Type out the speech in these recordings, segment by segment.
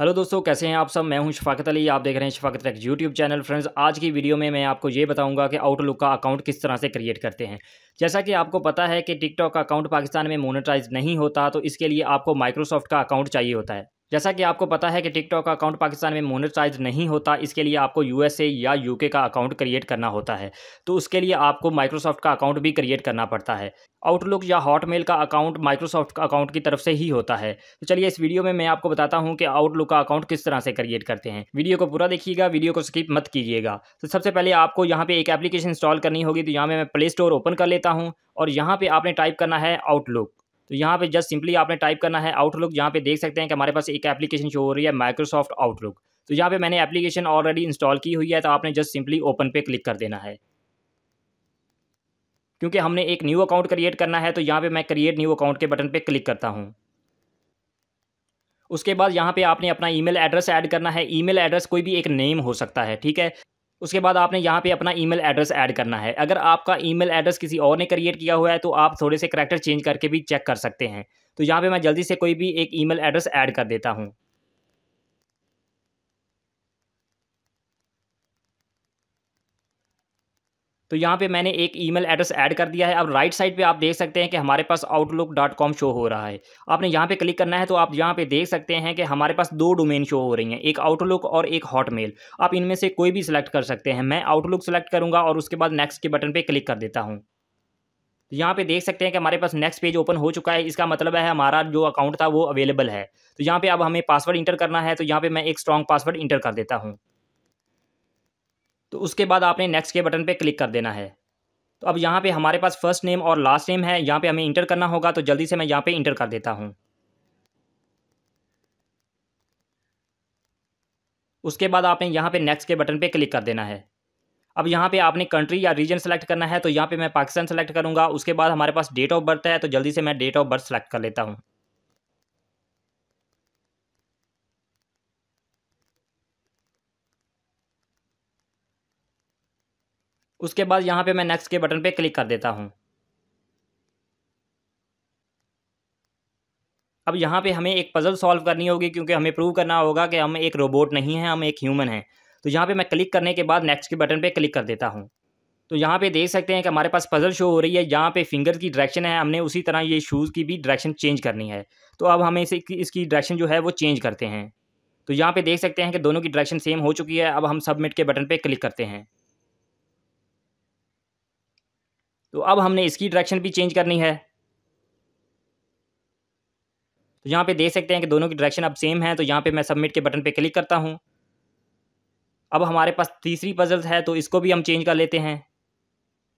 hello दोस्तों कैसे हैं आप सब मैं हूं शफाकत अली आप देख रहे हैं Shafaqat tech YouTube channel friends आज की वीडियो में मैं आपको ये बताऊंगा कि आउटलुक का अकाउंट किस तरह से क्रिएट करते हैं जैसा कि आपको पता है कि टिकटॉक का अकाउंट पाकिस्तान में मोनेटाइज नहीं होता तो इसके लिए आपको माइक्रोसॉफ्ट का अकाउंट चाहिए होता है जैसा कि आपको पता है कि टिकटॉक का अकाउंट पाकिस्तान में मोनिटाइज नहीं होता इसके लिए आपको यूएसए या यूके का अकाउंट क्रिएट करना होता है तो उसके लिए आपको माइक्रोसॉफ्ट का अकाउंट भी क्रिएट करना पड़ता है आउटलुक या हॉटमेल का अकाउंट माइक्रोसॉफ्ट का अकाउंट की तरफ से ही होता है तो चलिए इस वीडियो में मैं आपको बताता हूँ कि आउटलुक का अकाउंट किस तरह से क्रिएट करते हैं वीडियो को पूरा देखिएगा वीडियो को स्किप मत कीजिएगा तो सबसे पहले आपको यहाँ पे एक एप्लीकेशन इंस्टॉल करनी होगी तो यहाँ पर मैं प्ले स्टोर ओपन कर लेता हूँ और यहाँ पर आपने टाइप करना है आउटलुक तो यहाँ पे जस्ट सिंपली आपने टाइप करना है आउटलुक यहाँ पे देख सकते हैं कि हमारे पास एक एप्लीकेशन शो हो रही है माइक्रोसॉफ्ट आउटलुक तो यहाँ पे मैंने एप्लीकेशन ऑलरेडी इंस्टॉल की हुई है तो आपने जस्ट सिंपली ओपन पे क्लिक कर देना है क्योंकि हमने एक न्यू अकाउंट क्रिएट करना है तो यहाँ पे मैं क्रिएट न्यू अकाउंट के बटन पे क्लिक करता हूँ उसके बाद यहाँ पे आपने अपना ईमेल एड्रेस ऐड करना है ईमेल एड्रेस कोई भी एक नेम हो सकता है ठीक है उसके बाद आपने यहाँ पे अपना ईमेल एड्रेस ऐड करना है अगर आपका ईमेल एड्रेस किसी और ने क्रिएट किया हुआ है तो आप थोड़े से करेक्टर चेंज करके भी चेक कर सकते हैं तो यहाँ पे मैं जल्दी से कोई भी एक ईमेल एड्रेस ऐड कर देता हूँ तो यहाँ पे मैंने एक ईमेल एड्रेस ऐड कर दिया है अब राइट साइड पे आप देख सकते हैं कि हमारे पास आउटलुक डॉट कॉम शो हो रहा है आपने यहाँ पे क्लिक करना है तो आप यहाँ पे देख सकते हैं कि हमारे पास दो डोमेन शो हो रही हैं एक आउटलुक और एक हॉटमेल आप इनमें से कोई भी सिलेक्ट कर सकते हैं मैं आउटलुक सेलेक्ट करूँगा और उसके बाद नेक्स्ट के बटन पर क्लिक कर देता हूँ तो यहाँ पे देख सकते हैं कि हमारे पास नेक्स्ट पेज ओपन हो चुका है इसका मतलब है हमारा जो अकाउंट था वो अवेलेबल है तो यहाँ पे अब हमें पासवर्ड इंटर करना है तो यहाँ पे मैं एक स्ट्रॉन्ग पासवर्ड इंटर कर देता हूँ तो उसके बाद आपने नेक्स्ट के बटन पर क्लिक कर देना है तो अब यहाँ पे हमारे पास फर्स्ट नेम और लास्ट नेम है यहाँ पे हमें इंटर करना होगा तो जल्दी से मैं यहाँ पे इंटर कर देता हूँ उसके बाद आपने यहाँ पे नेक्स्ट के बटन पे क्लिक कर देना है अब यहाँ पे आपने कंट्री या रीजन सेलेक्ट करना है तो यहाँ पे मैं पाकिस्तान सेलेक्ट करूँगा उसके बाद हमारे पास डेट ऑफ बर्थ है तो जल्दी से मैं डेट ऑफ बर्थ सेलेक्ट कर लेता हूँ उसके बाद यहाँ पे मैं नेक्स्ट के बटन पे क्लिक कर देता हूँ अब यहाँ पे हमें एक पज़ल सॉल्व करनी होगी क्योंकि हमें प्रूव करना होगा कि हम एक रोबोट नहीं हैं हम एक ह्यूमन हैं तो यहाँ पे मैं क्लिक करने के बाद नेक्स्ट के बटन पे क्लिक कर देता हूँ तो यहाँ पे देख सकते हैं कि हमारे पास पज़ल शो हो रही है यहाँ पे फिंगर की डायरेक्शन है हमने उसी तरह ये शूज़ की भी डायरेक्शन चेंज करनी है तो अब हमें इसे इसकी डायरेक्शन जो है वो चेंज करते हैं तो यहाँ पे देख सकते हैं कि दोनों की डायरेक्शन सेम हो चुकी है अब हम सबमिट के बटन पे क्लिक करते हैं तो अब हमने इसकी डायरेक्शन भी चेंज करनी है तो यहाँ पे देख सकते हैं कि दोनों की डायरेक्शन अब सेम है तो यहाँ पे मैं सबमिट के बटन पे क्लिक करता हूँ अब हमारे पास तीसरी पजल्स है तो इसको भी हम चेंज कर लेते हैं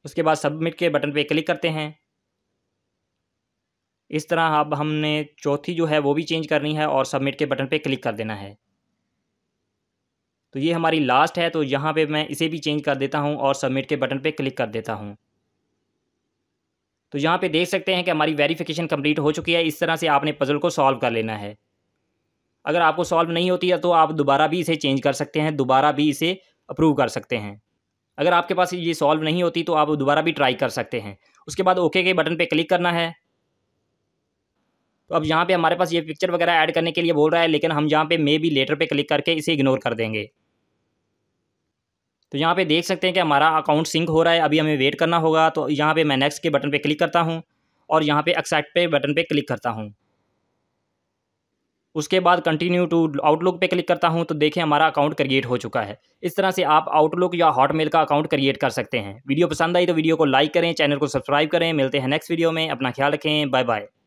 उसके बाद सबमिट के बटन पे क्लिक करते हैं इस तरह अब हमने चौथी जो है वो भी चेंज करनी है और सबमिट के बटन पे क्लिक कर देना है तो ये हमारी लास्ट है तो यहाँ पे मैं इसे भी चेंज कर देता हूँ और सबमिट के बटन पे क्लिक कर देता हूँ तो यहाँ पे देख सकते हैं कि हमारी वेरिफिकेशन कंप्लीट हो चुकी है इस तरह से आपने पज़ल को सॉल्व कर लेना है अगर आपको सॉल्व नहीं होती है तो आप दोबारा भी इसे चेंज कर सकते हैं दोबारा भी इसे अप्रूव कर सकते हैं अगर आपके पास ये सॉल्व नहीं होती तो आप दोबारा भी ट्राई कर सकते हैं उसके बाद ओके के बटन पर क्लिक करना है तो अब यहाँ पर हमारे पास ये पिक्चर वगैरह ऐड करने के लिए बोल रहा है लेकिन हम यहाँ पर मे बी लेटर पर क्लिक करके इसे इग्नोर कर देंगे तो यहाँ पे देख सकते हैं कि हमारा अकाउंट सिंक हो रहा है अभी हमें वेट करना होगा तो यहाँ पे मैं नेक्स्ट के बटन पे क्लिक करता हूँ और यहाँ पे एक्सेप्ट पे बटन पे क्लिक करता हूँ उसके बाद कंटिन्यू टू आउटलुक पे क्लिक करता हूँ तो देखें हमारा अकाउंट क्रिएट हो चुका है इस तरह से आप आउटलुक या हॉटमेल का अकाउंट क्रिएट कर सकते हैं वीडियो पसंद आई तो वीडियो को लाइक करें चैनल को सब्सक्राइब करें मिलते हैं नेक्स्ट वीडियो में अपना ख्याल रखें बाय बाय